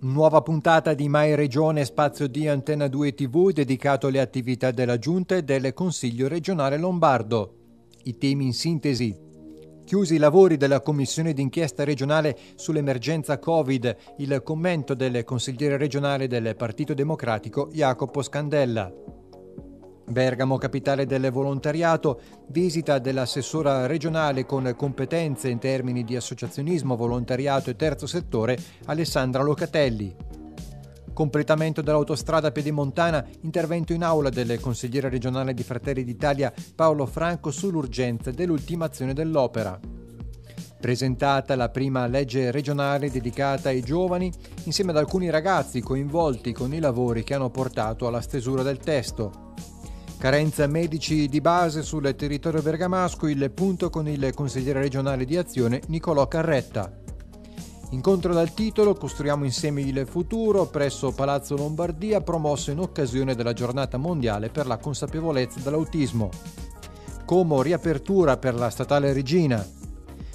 Nuova puntata di Mai Regione Spazio di Antenna 2 TV dedicato alle attività della Giunta e del Consiglio regionale lombardo. I temi in sintesi. Chiusi i lavori della commissione d'inchiesta regionale sull'emergenza Covid, il commento del consigliere regionale del Partito Democratico Jacopo Scandella. Bergamo, capitale del volontariato, visita dell'assessora regionale con competenze in termini di associazionismo, volontariato e terzo settore, Alessandra Locatelli. Completamento dell'autostrada pedemontana, intervento in aula del consigliere regionale di Fratelli d'Italia Paolo Franco sull'urgenza dell'ultimazione dell'opera. Presentata la prima legge regionale dedicata ai giovani, insieme ad alcuni ragazzi coinvolti con i lavori che hanno portato alla stesura del testo. Carenza medici di base sul territorio bergamasco, il punto con il consigliere regionale di azione Nicolò Carretta. Incontro dal titolo Costruiamo insieme il futuro presso Palazzo Lombardia, promosso in occasione della giornata mondiale per la consapevolezza dell'autismo. Como riapertura per la statale Regina.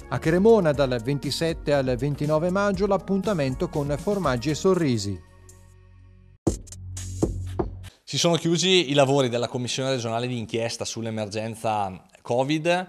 A Cremona dal 27 al 29 maggio l'appuntamento con formaggi e sorrisi. Si sono chiusi i lavori della Commissione regionale di inchiesta sull'emergenza Covid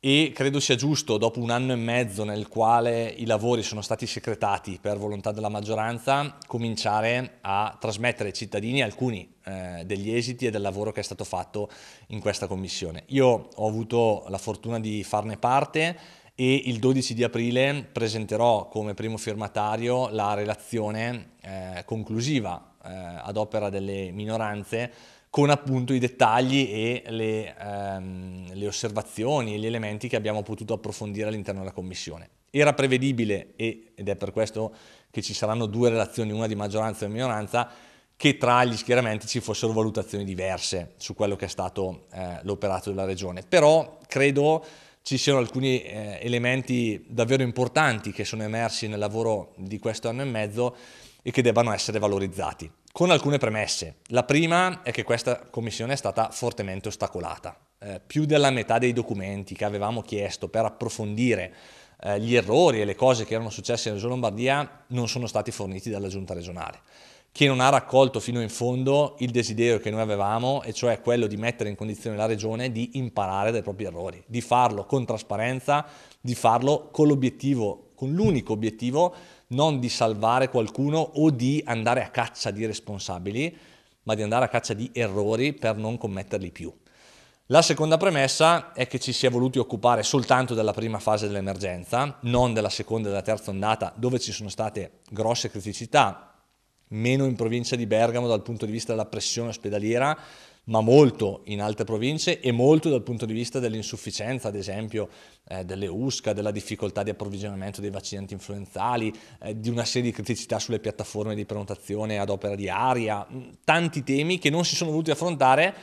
e credo sia giusto, dopo un anno e mezzo nel quale i lavori sono stati secretati per volontà della maggioranza, cominciare a trasmettere ai cittadini alcuni eh, degli esiti e del lavoro che è stato fatto in questa commissione. Io ho avuto la fortuna di farne parte e il 12 di aprile presenterò come primo firmatario la relazione eh, conclusiva eh, ad opera delle minoranze con appunto i dettagli e le, ehm, le osservazioni e gli elementi che abbiamo potuto approfondire all'interno della commissione. Era prevedibile, e, ed è per questo che ci saranno due relazioni, una di maggioranza e una di minoranza, che tra gli schieramenti ci fossero valutazioni diverse su quello che è stato eh, l'operato della regione. Però credo ci siano alcuni eh, elementi davvero importanti che sono emersi nel lavoro di questo anno e mezzo e che debbano essere valorizzati, con alcune premesse. La prima è che questa commissione è stata fortemente ostacolata. Eh, più della metà dei documenti che avevamo chiesto per approfondire eh, gli errori e le cose che erano successe in Regione Lombardia non sono stati forniti dalla giunta regionale che non ha raccolto fino in fondo il desiderio che noi avevamo, e cioè quello di mettere in condizione la regione di imparare dai propri errori, di farlo con trasparenza, di farlo con l'obiettivo, con l'unico obiettivo non di salvare qualcuno o di andare a caccia di responsabili, ma di andare a caccia di errori per non commetterli più. La seconda premessa è che ci si è voluti occupare soltanto della prima fase dell'emergenza, non della seconda e della terza ondata, dove ci sono state grosse criticità, meno in provincia di Bergamo dal punto di vista della pressione ospedaliera, ma molto in altre province e molto dal punto di vista dell'insufficienza, ad esempio, eh, delle USCA, della difficoltà di approvvigionamento dei vaccini antinfluenzali, eh, di una serie di criticità sulle piattaforme di prenotazione ad opera di aria, mm, tanti temi che non si sono voluti affrontare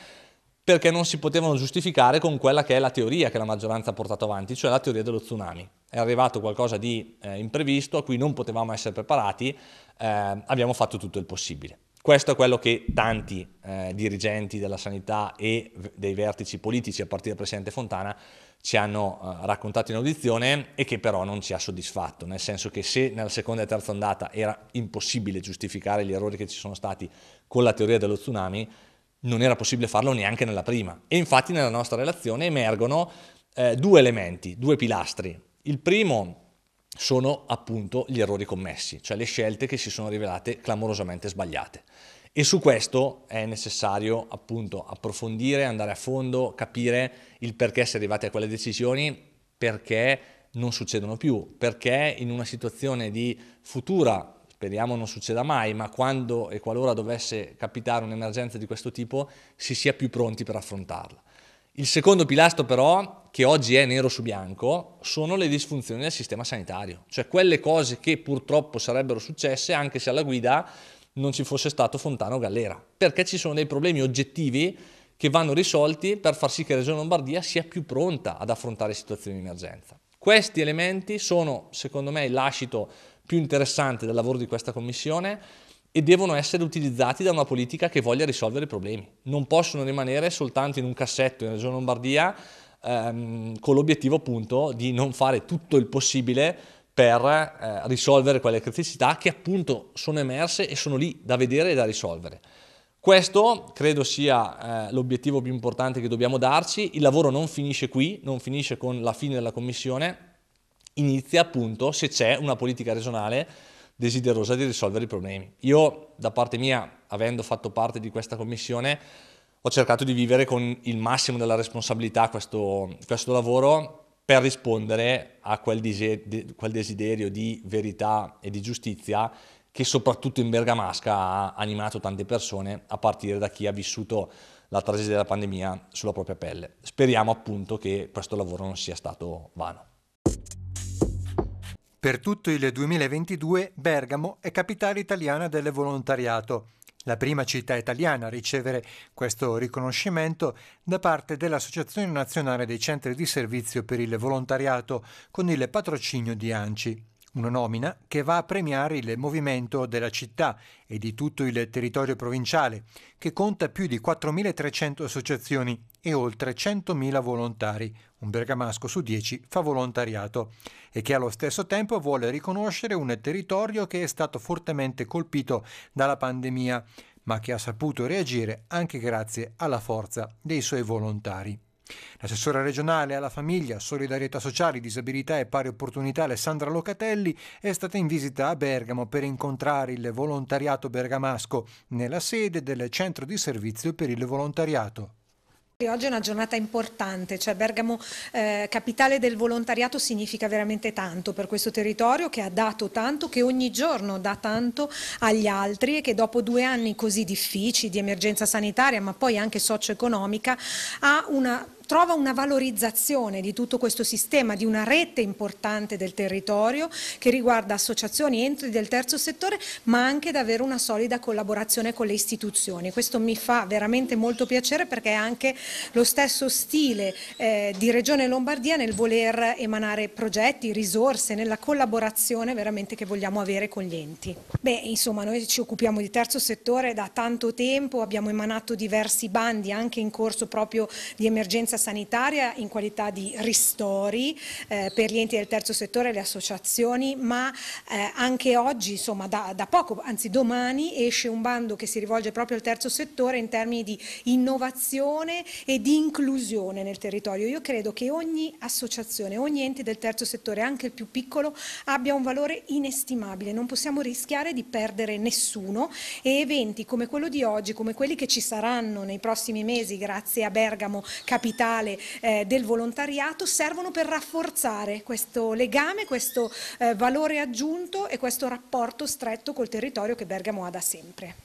perché non si potevano giustificare con quella che è la teoria che la maggioranza ha portato avanti, cioè la teoria dello tsunami. È arrivato qualcosa di eh, imprevisto a cui non potevamo essere preparati, eh, abbiamo fatto tutto il possibile. Questo è quello che tanti eh, dirigenti della sanità e dei vertici politici, a partire dal Presidente Fontana, ci hanno eh, raccontato in audizione e che però non ci ha soddisfatto, nel senso che se nella seconda e terza ondata era impossibile giustificare gli errori che ci sono stati con la teoria dello tsunami, non era possibile farlo neanche nella prima. E infatti nella nostra relazione emergono eh, due elementi, due pilastri. Il primo sono appunto gli errori commessi, cioè le scelte che si sono rivelate clamorosamente sbagliate. E su questo è necessario appunto approfondire, andare a fondo, capire il perché si è arrivati a quelle decisioni, perché non succedono più, perché in una situazione di futura, speriamo non succeda mai, ma quando e qualora dovesse capitare un'emergenza di questo tipo, si sia più pronti per affrontarla. Il secondo pilastro però, che oggi è nero su bianco, sono le disfunzioni del sistema sanitario, cioè quelle cose che purtroppo sarebbero successe anche se alla guida non ci fosse stato Fontano Gallera, perché ci sono dei problemi oggettivi che vanno risolti per far sì che la Regione Lombardia sia più pronta ad affrontare situazioni di emergenza. Questi elementi sono, secondo me, il lascito più interessante del lavoro di questa commissione e devono essere utilizzati da una politica che voglia risolvere i problemi. Non possono rimanere soltanto in un cassetto in Regione Lombardia ehm, con l'obiettivo appunto di non fare tutto il possibile per eh, risolvere quelle criticità che appunto sono emerse e sono lì da vedere e da risolvere. Questo credo sia eh, l'obiettivo più importante che dobbiamo darci. Il lavoro non finisce qui, non finisce con la fine della commissione, inizia appunto se c'è una politica regionale desiderosa di risolvere i problemi. Io, da parte mia, avendo fatto parte di questa commissione, ho cercato di vivere con il massimo della responsabilità questo, questo lavoro per rispondere a quel, quel, desiderio di verità e di giustizia che soprattutto in Bergamasca ha animato tante persone, a partire da chi ha vissuto la tragedia della pandemia sulla propria pelle. Speriamo appunto che questo lavoro non sia stato vano. Per tutto il 2022 Bergamo è capitale italiana del volontariato, la prima città italiana a ricevere questo riconoscimento da parte dell'Associazione Nazionale dei Centri di Servizio per il Volontariato con il patrocinio di ANCI una nomina che va a premiare il movimento della città e di tutto il territorio provinciale, che conta più di 4.300 associazioni e oltre 100.000 volontari, un bergamasco su 10 fa volontariato, e che allo stesso tempo vuole riconoscere un territorio che è stato fortemente colpito dalla pandemia, ma che ha saputo reagire anche grazie alla forza dei suoi volontari. L'assessore regionale alla famiglia, solidarietà sociale, disabilità e pari opportunità Alessandra Locatelli è stata in visita a Bergamo per incontrare il volontariato bergamasco nella sede del centro di servizio per il volontariato. Oggi è una giornata importante, cioè Bergamo eh, capitale del volontariato significa veramente tanto per questo territorio che ha dato tanto, che ogni giorno dà tanto agli altri e che dopo due anni così difficili di emergenza sanitaria ma poi anche socio-economica ha una trova una valorizzazione di tutto questo sistema, di una rete importante del territorio che riguarda associazioni, enti del terzo settore, ma anche davvero una solida collaborazione con le istituzioni. Questo mi fa veramente molto piacere perché è anche lo stesso stile eh, di Regione Lombardia nel voler emanare progetti, risorse, nella collaborazione veramente che vogliamo avere con gli enti. Beh, insomma, noi ci occupiamo di terzo settore da tanto tempo, abbiamo emanato diversi bandi anche in corso proprio di emergenza sanitaria in qualità di ristori eh, per gli enti del terzo settore e le associazioni, ma eh, anche oggi, insomma da, da, poco, anzi domani, esce un bando che si rivolge proprio al terzo settore in termini di innovazione e di inclusione nel territorio. Io credo che ogni associazione, ogni ente del terzo settore, anche il più piccolo, abbia un valore inestimabile, non possiamo rischiare di perdere nessuno e eventi come quello di oggi, come quelli che ci saranno nei prossimi mesi grazie a Bergamo Capitale sociale eh, del volontariato servono per rafforzare questo legame, questo eh, valore aggiunto e questo rapporto stretto col territorio che Bergamo ha da sempre.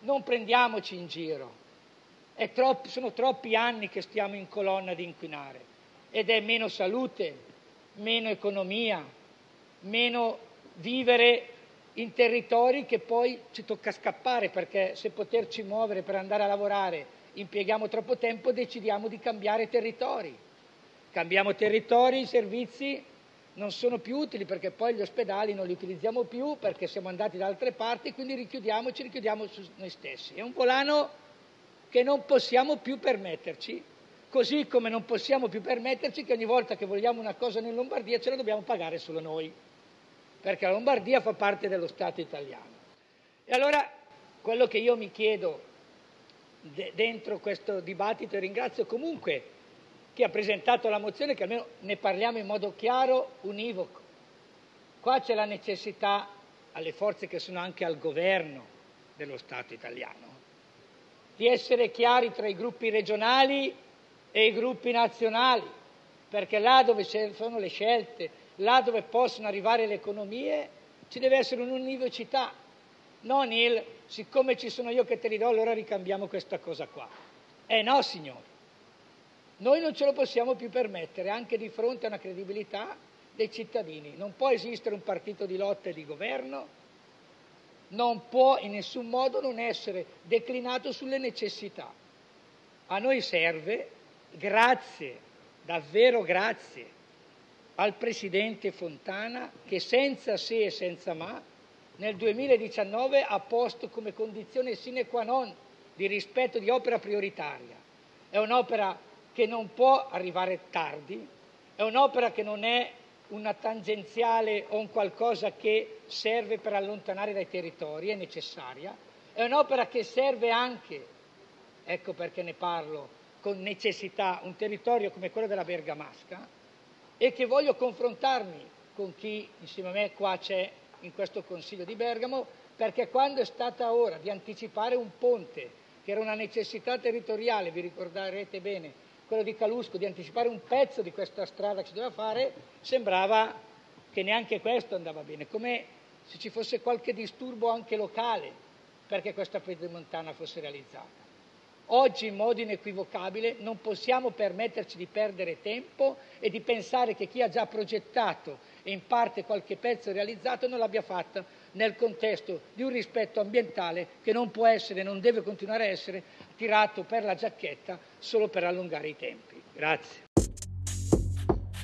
Non prendiamoci in giro, troppo, sono troppi anni che stiamo in colonna di inquinare ed è meno salute, meno economia, meno vivere in territori che poi ci tocca scappare perché se poterci muovere per andare a lavorare impieghiamo troppo tempo, decidiamo di cambiare territori. Cambiamo territori, i servizi non sono più utili perché poi gli ospedali non li utilizziamo più perché siamo andati da altre parti, quindi richiudiamo e ci richiudiamo su noi stessi. È un volano che non possiamo più permetterci, così come non possiamo più permetterci che ogni volta che vogliamo una cosa in Lombardia ce la dobbiamo pagare solo noi, perché la Lombardia fa parte dello Stato italiano. E allora quello che io mi chiedo de- dentro questo dibattito e ringrazio comunque chi ha presentato la mozione che almeno ne parliamo in modo chiaro, univoco. Qua c'è la necessità alle forze che sono anche al governo dello Stato italiano di essere chiari tra i gruppi regionali e i gruppi nazionali, perché là dove sono le scelte, là dove possono arrivare le economie, ci deve essere un'univocità non il siccome ci sono io che te li do allora ricambiamo questa cosa qua. Eh no signori, noi non ce lo possiamo più permettere anche di fronte a una credibilità dei cittadini. Non può esistere un partito di lotta e di governo, non può in nessun modo non essere declinato sulle necessità. A noi serve, grazie, davvero grazie, al Presidente Fontana che senza se e senza ma nel 2019 ha posto come condizione sine qua non di rispetto di opera prioritaria. È un'opera che non può arrivare tardi, è un'opera che non è una tangenziale o un qualcosa che serve per allontanare dai territori, è necessaria, è un'opera che serve anche, ecco perché ne parlo, con necessità un territorio come quello della Bergamasca e che voglio confrontarmi con chi insieme a me qua c'è in questo Consiglio di Bergamo, perché quando è stata ora di anticipare un ponte, che era una necessità territoriale, vi ricorderete bene, quello di Calusco, di anticipare un pezzo di questa strada che si doveva fare, sembrava che neanche questo andava bene, come se ci fosse qualche disturbo anche locale perché questa pedemontana fosse realizzata. Oggi in modo inequivocabile non possiamo permetterci di perdere tempo e di pensare che chi ha già progettato e in parte qualche pezzo realizzato non l'abbia fatta nel contesto di un rispetto ambientale che non può essere e non deve continuare a essere tirato per la giacchetta solo per allungare i tempi. Grazie.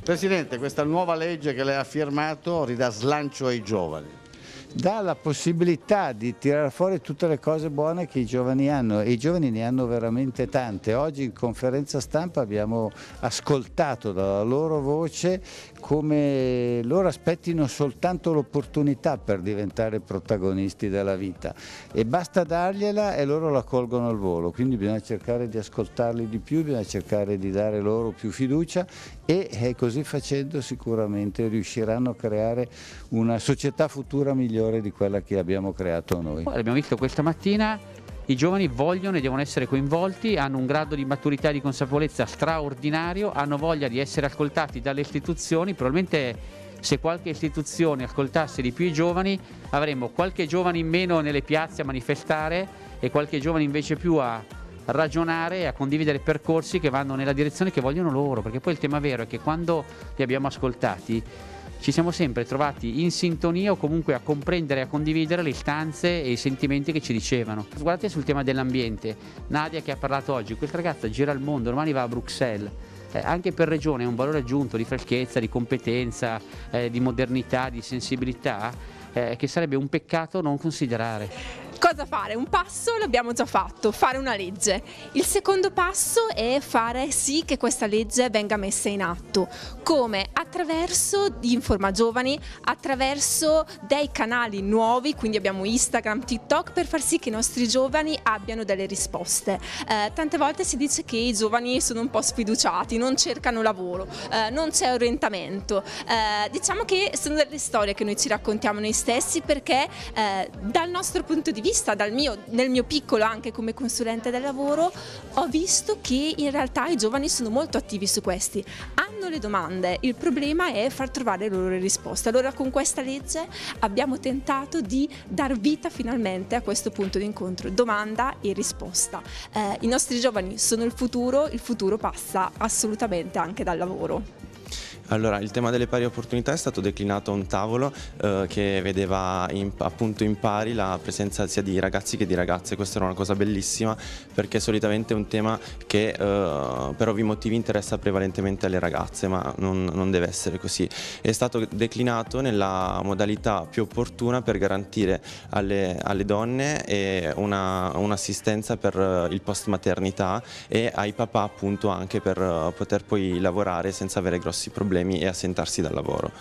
Presidente, questa nuova legge che lei ha firmato ridà slancio ai giovani dà la possibilità di tirare fuori tutte le cose buone che i giovani hanno e i giovani ne hanno veramente tante. Oggi in conferenza stampa abbiamo ascoltato dalla loro voce come loro aspettino soltanto l'opportunità per diventare protagonisti della vita e basta dargliela e loro la colgono al volo, quindi bisogna cercare di ascoltarli di più, bisogna cercare di dare loro più fiducia e eh, così facendo sicuramente riusciranno a creare una società futura migliore di quella che abbiamo creato noi. Abbiamo visto questa mattina, i giovani vogliono e devono essere coinvolti, hanno un grado di maturità e di consapevolezza straordinario, hanno voglia di essere ascoltati dalle istituzioni, probabilmente se qualche istituzione ascoltasse di più i giovani avremmo qualche giovane in meno nelle piazze a manifestare e qualche giovane invece più a ragionare e a condividere percorsi che vanno nella direzione che vogliono loro, perché poi il tema vero è che quando li abbiamo ascoltati ci siamo sempre trovati in sintonia o comunque a comprendere e a condividere le istanze e i sentimenti che ci dicevano. Guardate sul tema dell'ambiente, Nadia che ha parlato oggi, questa ragazza gira il mondo, domani va a Bruxelles. Eh, anche per regione è un valore aggiunto di freschezza, di competenza, eh, di modernità, di sensibilità eh, che sarebbe un peccato non considerare cosa fare? Un passo l'abbiamo già fatto, fare una legge. Il secondo passo è fare sì che questa legge venga messa in atto. Come? Attraverso Informa Giovani, attraverso dei canali nuovi, quindi abbiamo Instagram, TikTok, per far sì che i nostri giovani abbiano delle risposte. Eh, tante volte si dice che i giovani sono un po' sfiduciati, non cercano lavoro, eh, non c'è orientamento. Eh, diciamo che sono delle storie che noi ci raccontiamo noi stessi perché eh, dal nostro punto di vista vista mio, nel mio piccolo anche come consulente del lavoro, ho visto che in realtà i giovani sono molto attivi su questi, hanno le domande, il problema è far trovare le loro risposte. Allora con questa legge abbiamo tentato di dar vita finalmente a questo punto di incontro, domanda e risposta. Eh, I nostri giovani sono il futuro, il futuro passa assolutamente anche dal lavoro. Allora, il tema delle pari opportunità è stato declinato a un tavolo eh, che vedeva in, appunto in pari la presenza sia di ragazzi che di ragazze, questa era una cosa bellissima perché solitamente è un tema che eh, per ovvi motivi interessa prevalentemente alle ragazze, ma non, non deve essere così. È stato declinato nella modalità più opportuna per garantire alle, alle donne un'assistenza per eh, il post maternità e ai papà appunto anche per eh, poter poi lavorare senza avere grossi problemi problemi e assentarsi dal lavoro.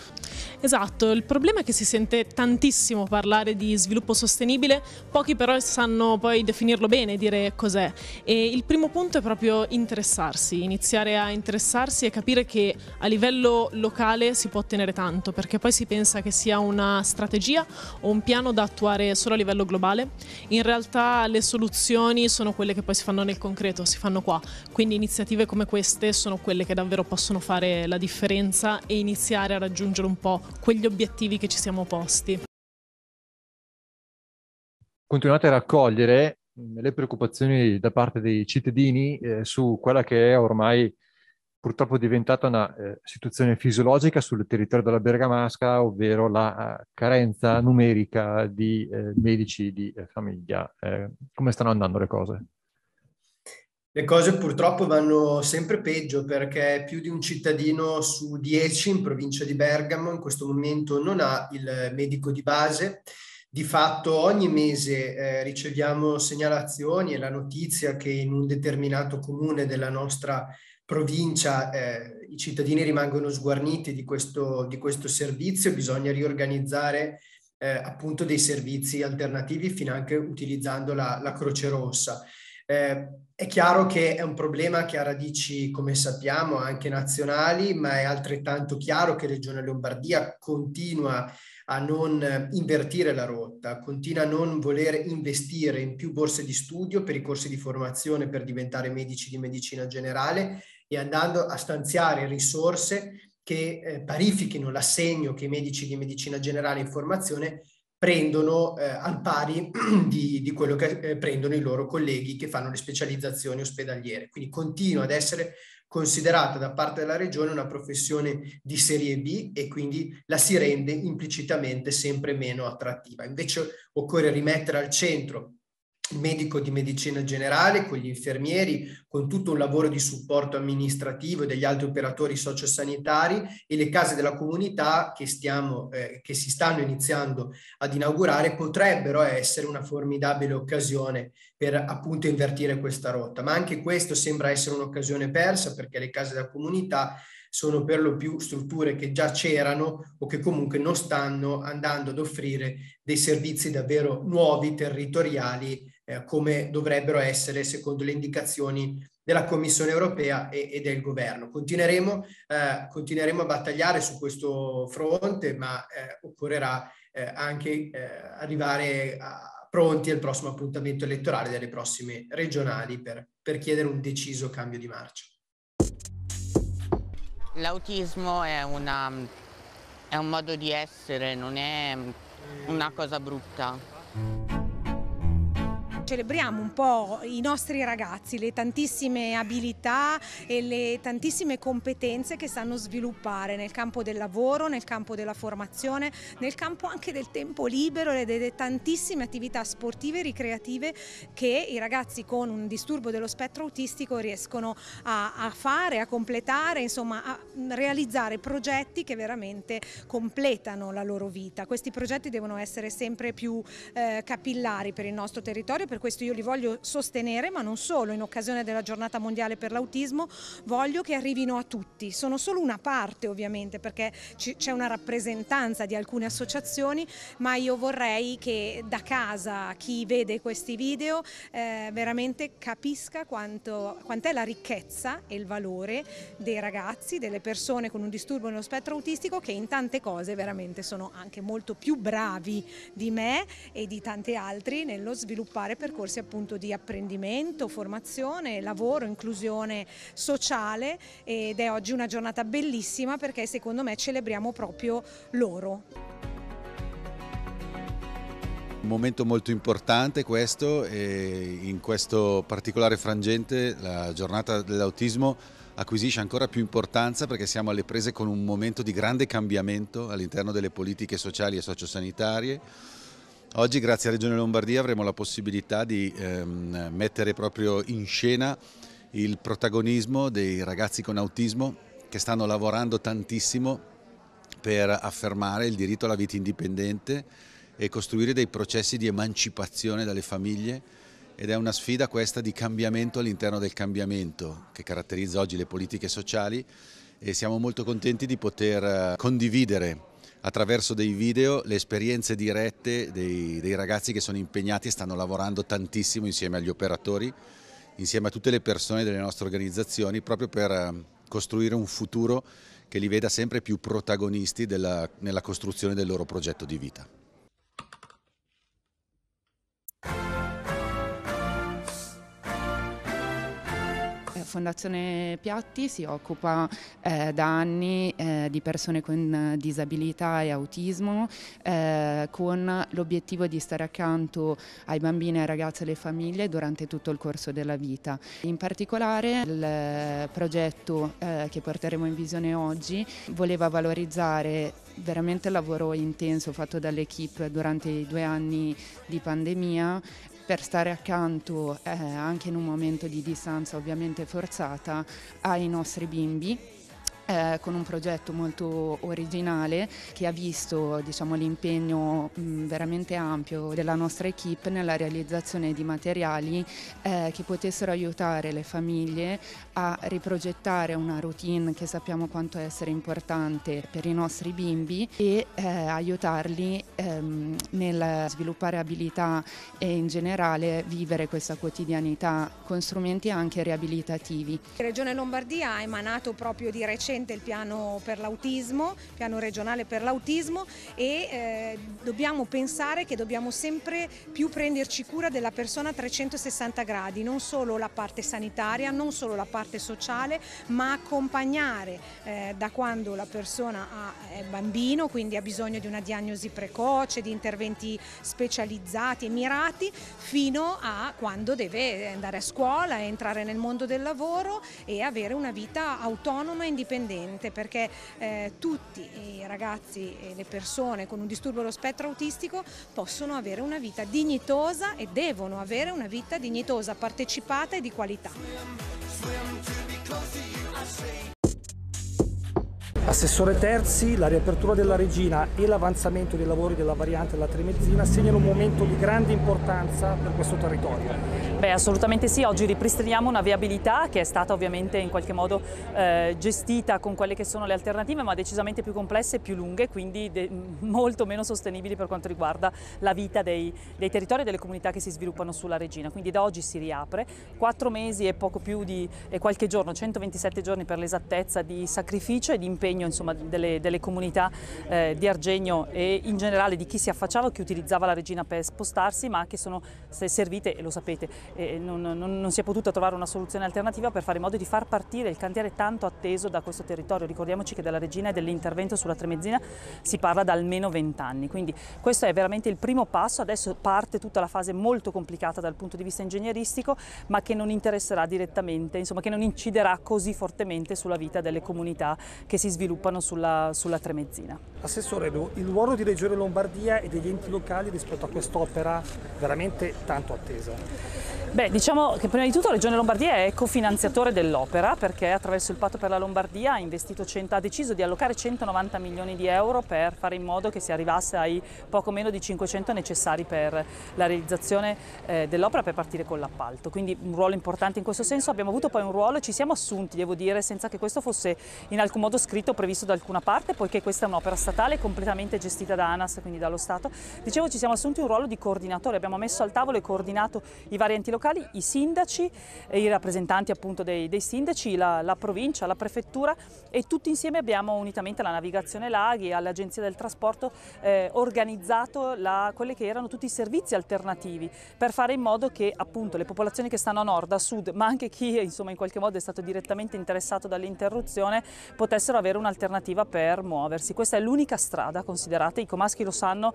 Esatto, il problema è che si sente tantissimo parlare di sviluppo sostenibile, pochi però sanno poi definirlo bene, dire cos'è. E il primo punto è proprio interessarsi, iniziare a interessarsi e capire che a livello locale si può ottenere tanto, perché poi si pensa che sia una strategia o un piano da attuare solo a livello globale. In realtà le soluzioni sono quelle che poi si fanno nel concreto, si fanno qua. Quindi iniziative come queste sono quelle che davvero possono fare la differenza coscienza e iniziare a raggiungere un po' quegli obiettivi che ci siamo posti. Continuate a raccogliere mm, le preoccupazioni da parte dei cittadini eh, su quella che è ormai purtroppo diventata una eh, situazione fisiologica sul territorio della Bergamasca, ovvero la eh, carenza numerica di eh, medici di eh, famiglia. Eh, come stanno andando le cose? le cose purtroppo vanno sempre peggio perché più di un cittadino su dieci in provincia di Bergamo in questo momento non ha il medico di base. Di fatto ogni mese eh, riceviamo segnalazioni e la notizia che in un determinato comune della nostra provincia eh, i cittadini rimangono sguarniti di questo, di questo servizio, bisogna riorganizzare eh, appunto dei servizi alternativi fino anche utilizzando la, la Croce Rossa. Eh, è chiaro che è un problema che ha radici, come sappiamo, anche nazionali, ma è altrettanto chiaro che Regione Lombardia continua a non invertire la rotta, continua a non voler investire in più borse di studio per i corsi di formazione per diventare medici di medicina generale e andando a stanziare risorse che eh, parifichino l'assegno che i medici di medicina generale in formazione prendono eh, al pari di, di quello che eh, prendono i loro colleghi che fanno le specializzazioni ospedaliere. Quindi continua ad essere considerata da parte della regione una professione di serie B e quindi la si rende implicitamente sempre meno attrattiva. Invece occorre rimettere al centro medico di medicina generale, con gli infermieri, con tutto un lavoro di supporto amministrativo e degli altri operatori sociosanitari e le case della comunità che, stiamo, eh, che si stanno iniziando ad inaugurare potrebbero essere una formidabile occasione per appunto invertire questa rotta. Ma anche questo sembra essere un'occasione persa perché le case della comunità sono per lo più strutture che già c'erano o che comunque non stanno andando ad offrire dei servizi davvero nuovi, territoriali, eh, come dovrebbero essere secondo le indicazioni della Commissione europea e, e del governo. Continueremo, eh, continueremo, a battagliare su questo fronte, ma eh, occorrerà eh, anche eh, arrivare a, pronti al prossimo appuntamento elettorale delle prossime regionali per, per chiedere un deciso cambio di marcia. L'autismo è, una, è un modo di essere, non è una cosa brutta. Celebriamo un po' i nostri ragazzi, le tantissime abilità e le tantissime competenze che sanno sviluppare nel campo del lavoro, nel campo della formazione, nel campo anche del tempo libero e delle tantissime attività sportive e ricreative che i ragazzi con un disturbo dello spettro autistico riescono a, a fare, a completare, insomma a realizzare progetti che veramente completano la loro vita. Questi progetti devono essere sempre più eh, capillari per il nostro territorio, per per questo io li voglio sostenere, ma non solo, in occasione della giornata mondiale per l'autismo voglio che arrivino a tutti, sono solo una parte ovviamente perché c'è una rappresentanza di alcune associazioni, ma io vorrei che da casa chi vede questi video eh, veramente capisca quanto, quant'è la ricchezza e il valore dei ragazzi, delle persone con un disturbo nello spettro autistico che in tante cose veramente sono anche molto più bravi di me e di tanti altri nello sviluppare per percorsi appunto di apprendimento, formazione, lavoro, inclusione sociale ed è oggi una giornata bellissima perché secondo me celebriamo proprio loro. Un momento molto importante questo e in questo particolare frangente la giornata dell'autismo acquisisce ancora più importanza perché siamo alle prese con un momento di grande cambiamento all'interno delle politiche sociali e sociosanitarie Oggi grazie a Regione Lombardia avremo la possibilità di ehm, mettere proprio in scena il protagonismo dei ragazzi con autismo che stanno lavorando tantissimo per affermare il diritto alla vita indipendente e costruire dei processi di emancipazione dalle famiglie ed è una sfida questa di cambiamento all'interno del cambiamento che caratterizza oggi le politiche sociali e siamo molto contenti di poter eh, condividere attraverso dei video le esperienze dirette dei, dei ragazzi che sono impegnati e stanno lavorando tantissimo insieme agli operatori, insieme a tutte le persone delle nostre organizzazioni proprio per eh, costruire un futuro che li veda sempre più protagonisti della, nella costruzione del loro progetto di vita. Fondazione Piatti si occupa eh, da anni eh, di persone con disabilità e autismo eh, con l'obiettivo di stare accanto ai bambini, ai ragazzi e alle famiglie durante tutto il corso della vita. In particolare il progetto eh, che porteremo in visione oggi voleva valorizzare veramente il lavoro intenso fatto dall'equipe durante i due anni di pandemia per stare accanto eh, anche in un momento di distanza ovviamente forzata ai nostri bimbi eh, con un progetto molto originale che ha visto diciamo, l'impegno mh, mm, veramente ampio della nostra equip nella realizzazione di materiali eh, che potessero aiutare le famiglie a riprogettare una routine che sappiamo quanto essere importante per i nostri bimbi e eh, aiutarli ehm, nel sviluppare abilità e in generale vivere questa quotidianità con strumenti anche riabilitativi. La Regione Lombardia ha emanato proprio di recente corrente il piano per l'autismo, piano regionale per l'autismo e eh, dobbiamo pensare che dobbiamo sempre più prenderci cura della persona a 360 gradi, non solo la parte sanitaria, non solo la parte sociale, ma accompagnare eh, da quando la persona ha, è bambino, quindi ha bisogno di una diagnosi precoce, di interventi specializzati e mirati, fino a quando deve andare a scuola, entrare nel mondo del lavoro e avere una vita autonoma e indipendente sorprendente perché eh, tutti i ragazzi e le persone con un disturbo dello spettro autistico possono avere una vita dignitosa e devono avere una vita dignitosa, partecipata e di qualità. Assessore Terzi, la riapertura della Regina e l'avanzamento dei lavori della variante della Tremezzina segnano un momento di grande importanza per questo territorio Beh, assolutamente sì, oggi ripristiniamo una viabilità che è stata ovviamente in qualche modo eh, gestita con quelle che sono le alternative, ma decisamente più complesse e più lunghe, quindi molto meno sostenibili per quanto riguarda la vita dei, dei, territori e delle comunità che si sviluppano sulla Regina. Quindi da oggi si riapre, quattro mesi e poco più di qualche giorno, 127 giorni per l'esattezza di sacrificio e di impegno insomma, delle, delle, comunità eh, di Argenio e in generale di chi si affacciava o chi utilizzava la Regina per spostarsi, ma che sono servite, e lo sapete, eh, non, non, non, si è potuta trovare una soluzione alternativa per fare in modo di far partire il cantiere tanto atteso da questo territorio. Ricordiamoci che della Regina e dell'intervento sulla Tremezzina si parla da almeno 20 anni, quindi questo è veramente il primo passo, adesso parte tutta la fase molto complicata dal punto di vista ingegneristico, ma che non interesserà direttamente, insomma che non inciderà così fortemente sulla vita delle comunità che si sviluppano sulla, sulla Tremezzina. Assessore, il ruolo di Regione Lombardia e degli enti locali rispetto a quest'opera veramente tanto attesa? Beh, diciamo che prima di tutto la Regione Lombardia è cofinanziatore dell'opera perché attraverso il patto per la Lombardia ha, cento, ha, deciso di allocare 190 milioni di euro per fare in modo che si arrivasse ai poco meno di 500 necessari per la realizzazione eh, dell'opera per partire con l'appalto. Quindi un ruolo importante in questo senso. Abbiamo avuto poi un ruolo, e ci siamo assunti, devo dire, senza che questo fosse in alcun modo scritto o previsto da alcuna parte, poiché questa è un'opera statale completamente gestita da ANAS, quindi dallo Stato. Dicevo, ci siamo assunti un ruolo di coordinatore, abbiamo messo al tavolo e coordinato i vari enti locali, i sindaci, eh, i rappresentanti appunto dei, dei sindaci, la, la, provincia, la prefettura e tutti insieme abbiamo unitamente alla Navigazione Laghi e all'Agenzia del Trasporto eh, organizzato la, quelli che erano tutti i servizi alternativi per fare in modo che appunto le popolazioni che stanno a nord, a sud, ma anche chi insomma in qualche modo è stato direttamente interessato dall'interruzione potessero avere un'alternativa per muoversi. Questa è l'unica strada, considerate, i comaschi lo sanno,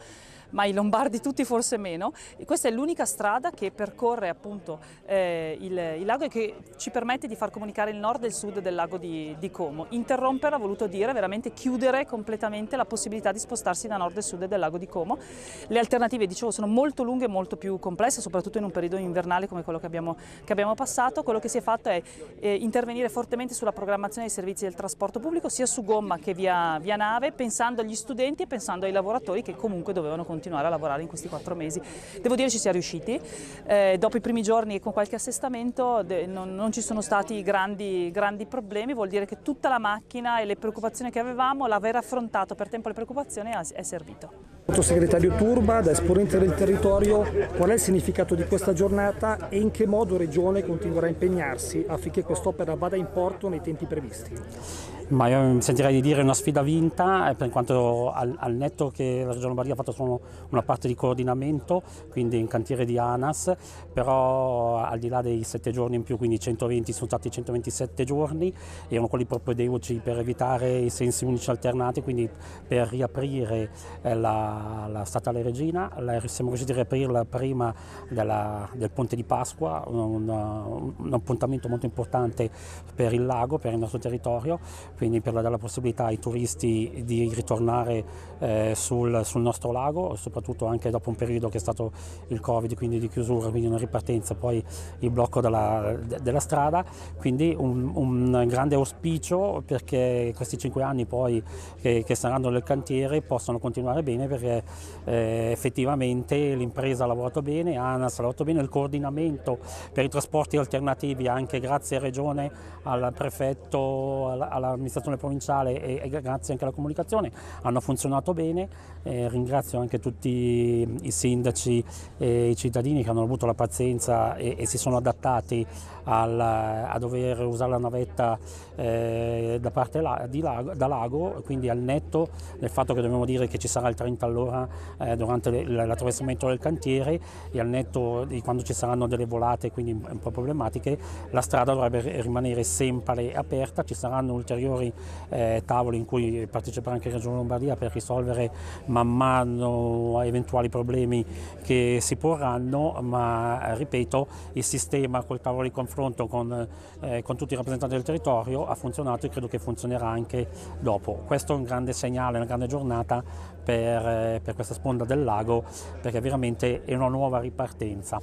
ma i lombardi tutti forse meno. E questa è l'unica strada che percorre appunto eh, il, il, lago e che ci permette di far comunicare il nord e il sud del lago di, di Como. Interrompere ha voluto dire veramente chiudere completamente la possibilità di spostarsi da nord e sud del lago di Como. Le alternative, dicevo, sono molto lunghe e molto più complesse, soprattutto in un periodo invernale come quello che abbiamo, che abbiamo passato. Quello che si è fatto è eh, intervenire fortemente sulla programmazione dei servizi del trasporto pubblico, sia su gomma che via, via nave, pensando agli studenti e pensando ai lavoratori che comunque dovevano continuare continuare a lavorare in questi quattro mesi. Devo dire ci siamo riusciti, eh, dopo i primi giorni con qualche assestamento non, non, ci sono stati grandi, grandi problemi, vuol dire che tutta la macchina e le preoccupazioni che avevamo, l'aver affrontato per tempo le preoccupazioni è servito. Sottosegretario Turba, da esponente del territorio, qual è il significato di questa giornata e in che modo Regione continuerà a impegnarsi affinché quest'opera vada in porto nei tempi previsti? ma io mi sentirei di dire una sfida vinta eh, per quanto al, al netto che la Regione Lombardia ha fatto solo una parte di coordinamento, quindi in cantiere di ANAS, però al di là dei sette giorni in più, quindi 120 sono stati 127 giorni, erano quelli proprio propedeuci per evitare i sensi unici alternati, quindi per riaprire eh, la, la statale Regina, la, siamo riusciti a riaprirla prima della, del ponte di Pasqua, un, un, un appuntamento molto importante per il lago, per il nostro territorio, quindi per dare la possibilità ai turisti di ritornare eh, sul, sul, nostro lago, soprattutto anche dopo un periodo che è stato il Covid, quindi di chiusura, quindi una ripartenza, poi il blocco della, della strada, quindi un, un, grande auspicio perché questi cinque anni poi che, che saranno nel cantiere possano continuare bene perché eh, effettivamente l'impresa ha lavorato bene, ANAS ha lavorato bene, il coordinamento per i trasporti alternativi anche grazie a Regione, al prefetto, alla, alla amministrazione provinciale e, e, grazie anche alla comunicazione hanno funzionato bene, eh, ringrazio anche tutti i sindaci e i cittadini che hanno avuto la pazienza e, e si sono adattati al, a dover usare la navetta eh, da parte la, lago, da lago, quindi al netto del fatto che dobbiamo dire che ci sarà il 30 all'ora eh, durante l'attraversamento del cantiere e al netto di quando ci saranno delle volate, quindi un po' problematiche, la strada dovrebbe rimanere sempre aperta, ci saranno ulteriori eh, tavoli in cui parteciperà anche la Regione Lombardia per risolvere man mano eventuali problemi che si porranno, ma ripeto, il sistema col tavolo di conferenza confronto con, eh, con, tutti i rappresentanti del territorio ha funzionato e credo che funzionerà anche dopo. Questo è un grande segnale, una grande giornata per, eh, per questa sponda del lago perché veramente è una nuova ripartenza.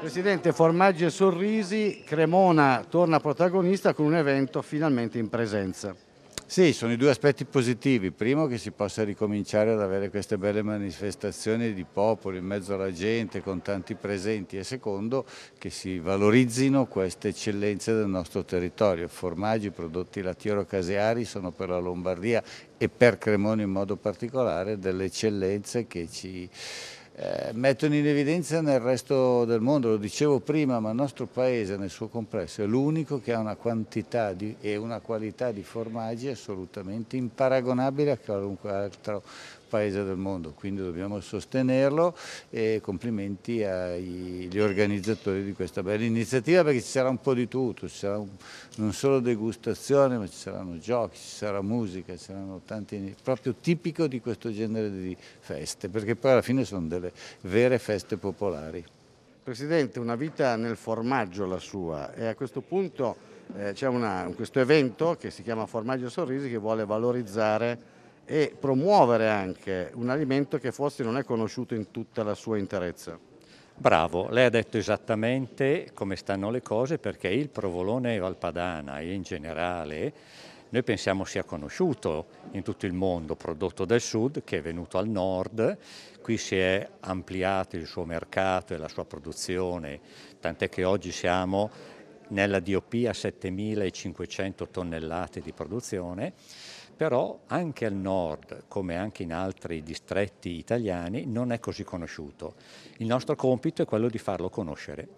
Presidente, formaggi e sorrisi, Cremona torna protagonista con un evento finalmente in presenza. Sì, sono i due aspetti positivi. Primo che si possa ricominciare ad avere queste belle manifestazioni di popolo in mezzo alla gente con tanti presenti e secondo che si valorizzino queste eccellenze del nostro territorio. Formaggi, prodotti lattiero-caseari sono per la Lombardia e per Cremona in modo particolare delle eccellenze che ci eh, mettono in evidenza nel resto del mondo, lo dicevo prima, ma il nostro paese nel suo complesso è l'unico che ha una quantità di, e una qualità di formaggi assolutamente imparagonabile a qualunque altro paese del mondo, quindi dobbiamo sostenerlo e complimenti agli organizzatori di questa bella iniziativa perché ci sarà un po' di tutto, ci sarà non solo degustazione ma ci saranno giochi, ci sarà musica, ci saranno tanti, proprio tipico di questo genere di feste, perché poi alla fine sono delle vere feste popolari. Presidente, una vita nel formaggio la sua e a questo punto eh, c'è questo evento che si chiama Formaggio Sorrisi che vuole valorizzare e promuovere anche un alimento che forse non è conosciuto in tutta la sua interezza. Bravo, lei ha detto esattamente come stanno le cose perché il provolone valpadana in generale noi pensiamo sia conosciuto in tutto il mondo, prodotto dal sud che è venuto al nord, qui si è ampliato il suo mercato e la sua produzione, tant'è che oggi siamo nella DOP a 7500 tonnellate di produzione però anche al nord, come anche in altri distretti italiani, non è così conosciuto. Il nostro compito è quello di farlo conoscere.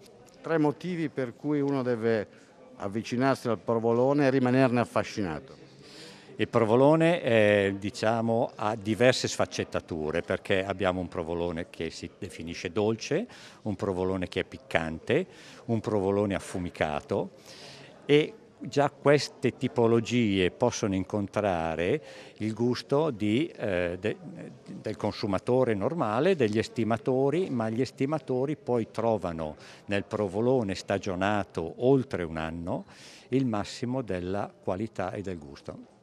Tre motivi per cui uno deve avvicinarsi al provolone e rimanerne affascinato. Il provolone eh, diciamo, ha diverse sfaccettature perché abbiamo un provolone che si definisce dolce, un provolone che è piccante, un provolone affumicato e già queste tipologie possono incontrare il gusto di, eh, de, del consumatore normale, degli estimatori, ma gli estimatori poi trovano nel provolone stagionato oltre un anno il massimo della qualità e del gusto.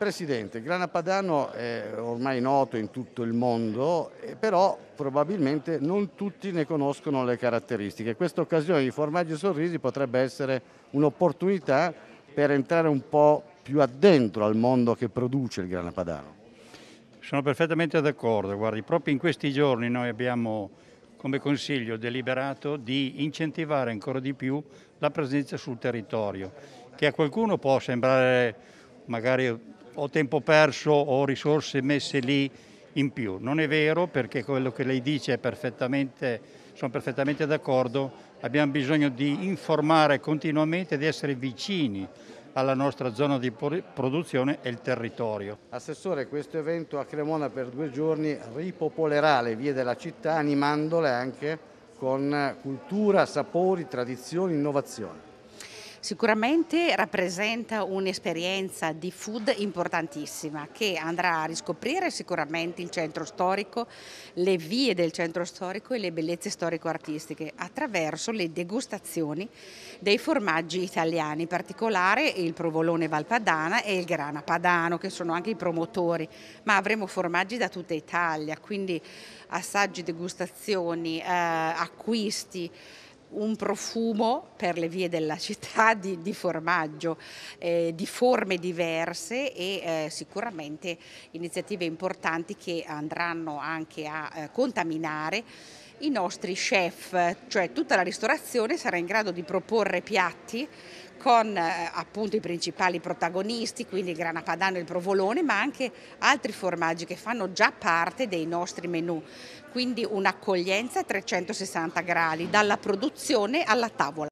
Presidente, Grana Padano è ormai noto in tutto il mondo, eh, però probabilmente non tutti ne conoscono le caratteristiche. Questa occasione di Formaggi e Sorrisi potrebbe essere un'opportunità per entrare un po' più addentro al mondo che produce il Grana Padano. Sono perfettamente d'accordo, guardi, proprio in questi giorni noi abbiamo come Consiglio deliberato di incentivare ancora di più la presenza sul territorio, che a qualcuno può sembrare magari ho tempo perso o risorse messe lì in più. Non è vero perché quello che lei dice è perfettamente, sono perfettamente d'accordo, abbiamo bisogno di informare continuamente, di essere vicini alla nostra zona di produzione e il territorio. Assessore, questo evento a Cremona per due giorni ripopolerà le vie della città animandole anche con cultura, sapori, tradizioni, innovazioni. Sicuramente rappresenta un'esperienza di food importantissima che andrà a riscoprire sicuramente il centro storico, le vie del centro storico e le bellezze storico-artistiche attraverso le degustazioni dei formaggi italiani, in particolare il provolone valpadana e il grana padano che sono anche i promotori, ma avremo formaggi da tutta Italia, quindi assaggi, degustazioni, eh, acquisti un profumo per le vie della città di, di formaggio, eh, di forme diverse e eh, sicuramente iniziative importanti che andranno anche a eh, contaminare i nostri chef, cioè tutta la ristorazione sarà in grado di proporre piatti con eh, appunto i principali protagonisti, quindi il grana padano e il provolone, ma anche altri formaggi che fanno già parte dei nostri menù. Quindi un'accoglienza a 360 gradi, dalla produzione alla tavola.